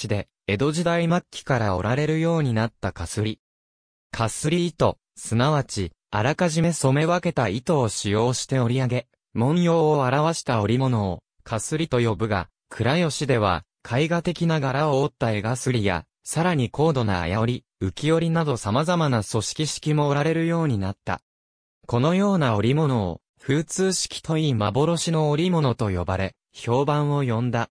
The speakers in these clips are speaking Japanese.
地で、江戸時代末期から織られるようになったかすり。かすり糸、すなわち、あらかじめ染め分けた糸を使用して織り上げ、文様を表した織物を、かすりと呼ぶが、倉吉では、絵画的な柄を折った絵がすりや、さらに高度な綾織、浮織など様々な組織式も織られるようになった。このような織物を、風通式といい幻の織物と呼ばれ、評判を呼んだ。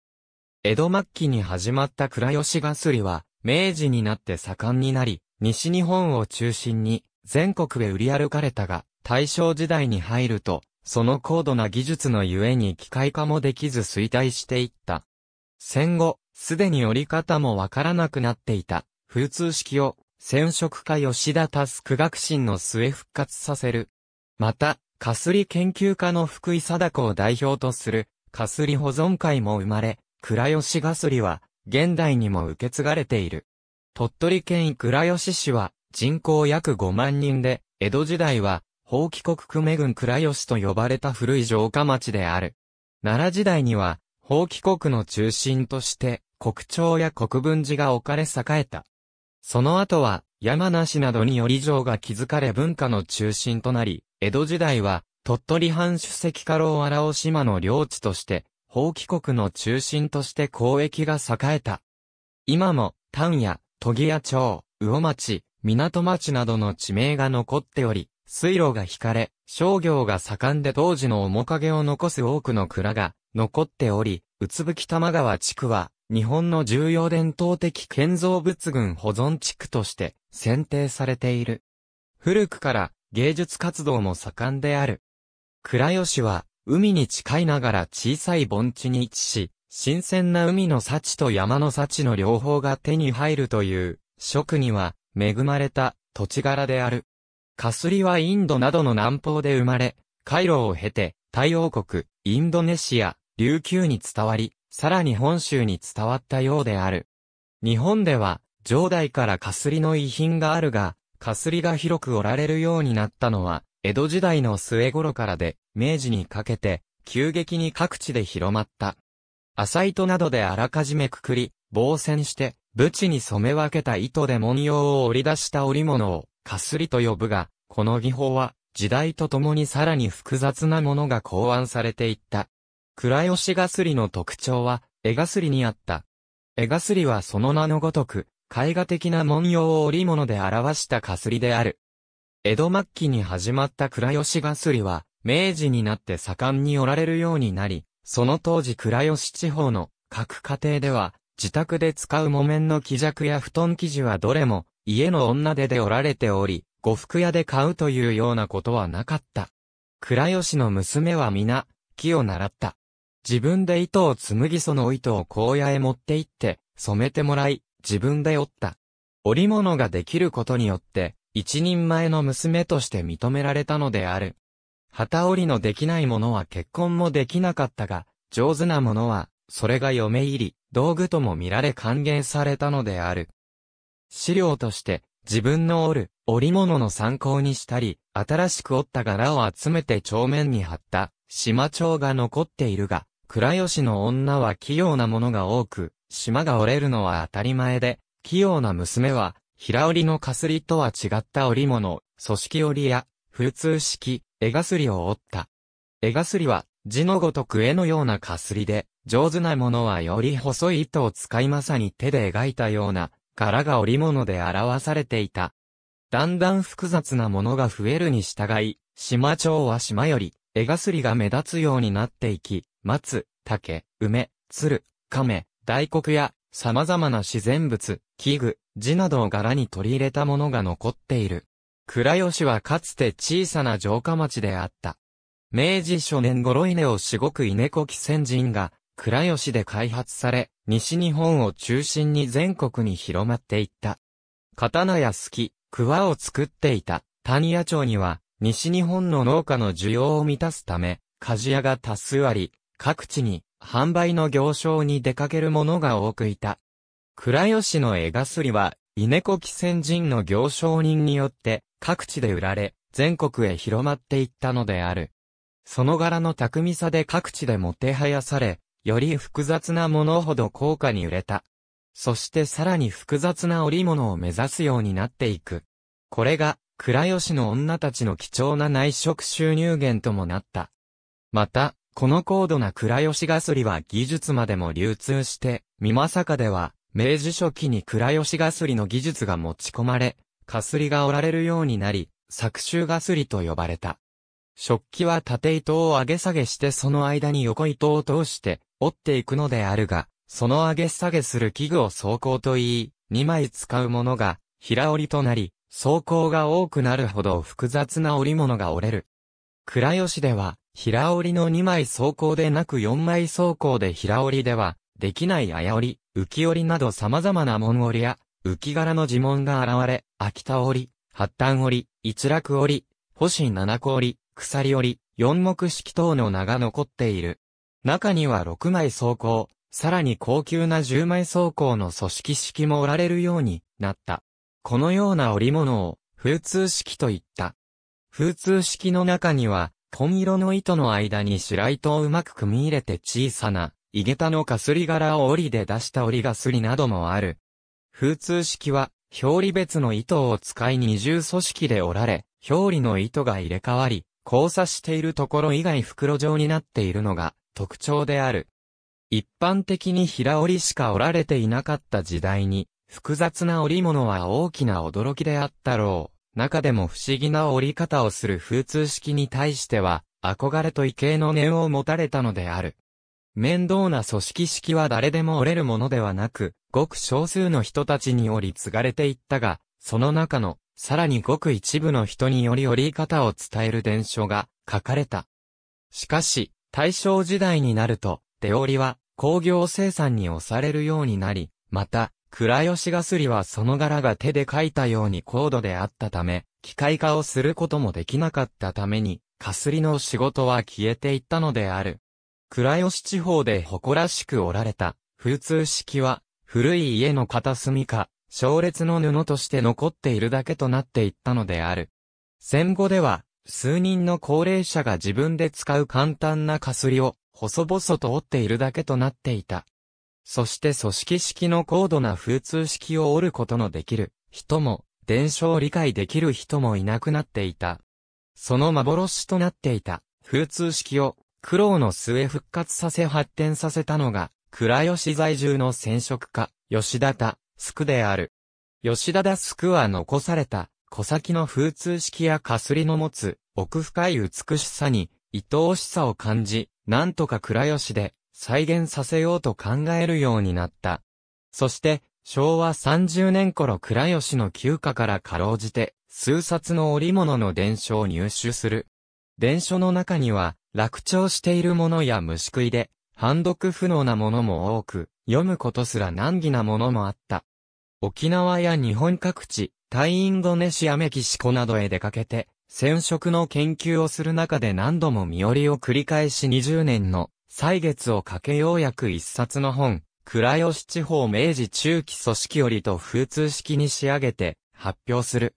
江戸末期に始まった倉吉がすりは、明治になって盛んになり、西日本を中心に全国へ売り歩かれたが、大正時代に入ると、その高度な技術のゆえに機械化もできず衰退していった。戦後、すでに折り方もわからなくなっていた、風通式を、染色家吉田タスク学進の末復活させる。また、かすり研究家の福井貞子を代表とする、かすり保存会も生まれ、倉吉ガスリは、現代にも受け継がれている。鳥取県倉吉市は、人口約5万人で、江戸時代は、法規国久米郡倉吉と呼ばれた古い城下町である。奈良時代には、法規国の中心として、国庁や国分寺が置かれ栄えた。その後は、山梨などにより城が築かれ文化の中心となり、江戸時代は、鳥取藩主席家老荒尾島の領地として、放棄国の中心として交易が栄えた。今も、丹谷、都木屋町、魚町、港町などの地名が残っており、水路が引かれ、商業が盛んで当時の面影を残す多くの蔵が残っており、うつぶき玉川地区は、日本の重要伝統的建造物群保存地区として選定されている。古くから芸術活動も盛んである。倉吉は海に近いながら小さい盆地に位置し、新鮮な海の幸と山の幸の両方が手に入るという、食には恵まれた土地柄である。カスリはインドなどの南方で生まれ、回路を経て、太王国、インドネシア、琉球に伝わり、さらに本州に伝わったようである。日本では、上代からかすりの遺品があるが、かすりが広くおられるようになったのは、江戸時代の末頃からで、明治にかけて、急激に各地で広まった。浅糸などであらかじめくくり、防戦して、ブチに染め分けた糸で文様を織り出した織物を、かすりと呼ぶが、この技法は、時代とともにさらに複雑なものが考案されていった。倉吉がすりの特徴は、絵がすりにあった。絵がすりはその名のごとく、絵画的な文様を織物で表したかすりである。江戸末期に始まった倉吉がすりは、明治になって盛んにおられるようになり、その当時倉吉地方の各家庭では、自宅で使う木綿の木弱や布団生地はどれも、家の女手でおられており、呉服屋で買うというようなことはなかった。倉吉の娘は皆、木を習った。自分で糸を紡ぎその糸を荒野へ持って行って、染めてもらい、自分で折った。織物ができることによって、一人前の娘として認められたのである。旗織りのできない者は結婚もできなかったが、上手な者は、それが嫁入り、道具とも見られ歓迎されたのである。資料として、自分の織る、織物の参考にしたり、新しく織った柄を集めて帳面に貼った、島帳が残っているが、倉吉の女は器用なものが多く、島が折れるのは当たり前で、器用な娘は、平織りのかすりとは違った織物、組織織や普通式、絵がすりを折った。絵がすりは、字のごとく絵のようなかすりで、上手なものはより細い糸を使いまさに手で描いたような、柄が織物で表されていた。だんだん複雑なものが増えるに従い、島町は島より、絵がすりが目立つようになっていき、松、竹、梅、鶴、亀、大黒や、様々な自然物、器具、字などを柄に取り入れたものが残っている。倉吉はかつて小さな城下町であった。明治初年頃稲をしごく稲子木先人が、倉吉で開発され、西日本を中心に全国に広まっていった。刀やすき、桑を作っていた、谷屋町には、西日本の農家の需要を満たすため、鍛冶屋が多数あり、各地に、販売の行商に出かける者が多くいた。倉吉の絵がすりは、稲子貴船人の行商人によって各地で売られ、全国へ広まっていったのである。その柄の巧みさで各地でもてはやされ、より複雑なものほど高価に売れた。そしてさらに複雑な織物を目指すようになっていく。これが、倉吉の女たちの貴重な内職収入源ともなった。また、この高度な倉吉がすりは技術までも流通して、美かでは、明治初期に倉吉ガスリの技術が持ち込まれ、かすりが折られるようになり、作州ガスリと呼ばれた。食器は縦糸を上げ下げしてその間に横糸を通して折っていくのであるが、その上げ下げする器具を走行と言い、2枚使うものが平折りとなり、走行が多くなるほど複雑な織物が折れる。倉吉では、平織りの2枚走行でなく4枚走行で平織りでは、できない綾織、浮織など様々な紋織や、浮柄の呪文が現れ、秋田織、八端織、逸落織、星七個織、鎖織、四目式等の名が残っている。中には6枚装甲、さらに高級な10枚装甲の組織式もおられるようになった。このような織物を、風通式と言った。風通式の中には、紺色の糸の間に白糸をうまく組み入れて小さな井桁のかすり柄を織りで出した織りがすりなどもある。風通式は、表裏別の糸を使い二重組織で織られ、表裏の糸が入れ替わり、交差しているところ以外袋状になっているのが特徴である。一般的に平織りしか織られていなかった時代に、複雑な織物は大きな驚きであったろう。中でも不思議な織り方をする風通式に対しては、憧れと畏敬の念を持たれたのである。面倒な組織式は誰でも折れるものではなく、ごく少数の人たちにより継がれていったが、その中の、さらにごく一部の人により折り方を伝える伝書が書かれた。しかし、大正時代になると、手織りは工業生産に押されるようになり、また、倉吉がすりはその柄が手で描いたように高度であったため、機械化をすることもできなかったために、かすりの仕事は消えていったのである。倉吉地方で誇らしくおられた、風通式は、古い家の片隅か、小列の布として残っているだけとなっていったのである。戦後では、数人の高齢者が自分で使う簡単なかすりを、細々と折っているだけとなっていた。そして組織式の高度な風通式を折ることのできる人も、伝承を理解できる人もいなくなっていた。その幻となっていた風通式を苦労の末復活させ発展させたのが、倉吉在住の染色家、吉田田、宿である。吉田田宿は残された、小先の風通式やかすりの持つ、奥深い美しさに、愛おしさを感じ、なんとか倉吉で、再現させようと考えるようになった。そして、昭和30年頃倉吉の休暇からかろうじて、数冊の織物の伝書を入手する。伝書の中には、落調しているものや虫食いで、判読不能なものも多く、読むことすら難儀なものもあった。沖縄や日本各地、タイインドネシアメキシコなどへ出かけて、染色の研究をする中で何度も身寄りを繰り返し20年の歳月をかけようやく一冊の本、倉吉地方明治中期組織よりと風通式に仕上げて発表する。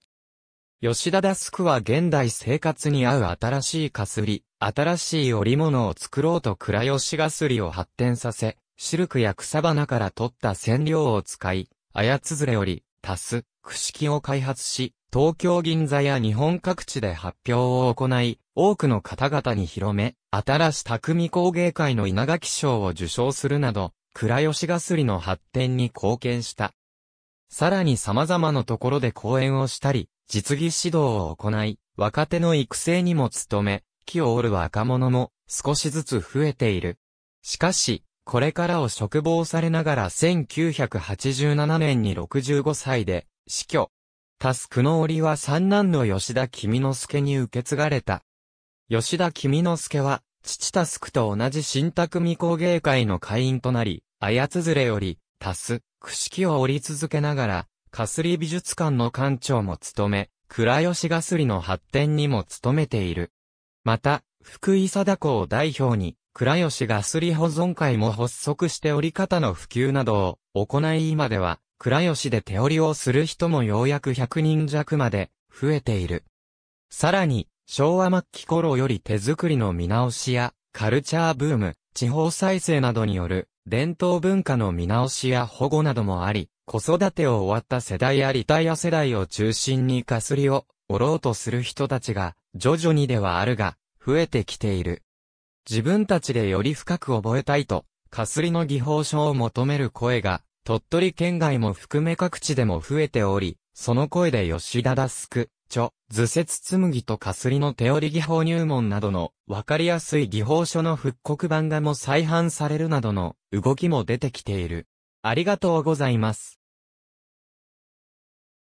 吉田ダスクは現代生活に合う新しいかすり、新しい織物を作ろうと倉吉がすりを発展させ、シルクや草花から取った染料を使い、あやつずれより、足す、くしきを開発し、東京銀座や日本各地で発表を行い、多くの方々に広め、新し匠工芸会の稲垣賞を受賞するなど、倉吉がすりの発展に貢献した。さらに様々なところで講演をしたり、実技指導を行い、若手の育成にも努め、木を折る若者も少しずつ増えている。しかし、これからを嘱望されながら1987年に65歳で死去。タスクの折は三男の吉田君之助に受け継がれた。吉田君之助は、父タスクと同じ新匠工芸会の会員となり、あやつずれより、タス、くしきを折り続けながら、かすり美術館の館長も務め、倉吉がすりの発展にも努めている。また、福井貞子を代表に、倉吉がすり保存会も発足して折り方の普及などを行い今では、倉吉で手織りをする人もようやく100人弱まで増えている。さらに、昭和末期頃より手作りの見直しや、カルチャーブーム、地方再生などによる伝統文化の見直しや保護などもあり、子育てを終わった世代やリタイア世代を中心にかすりをおろうとする人たちが、徐々にではあるが、増えてきている。自分たちでより深く覚えたいと、かすりの技法書を求める声が、鳥取県外も含め各地でも増えており、その声で吉田すく、ち著、図説紬とかすりの手織技法入門などの、わかりやすい技法書の復刻版画も再販されるなどの動きも出てきている。ありがとうございます。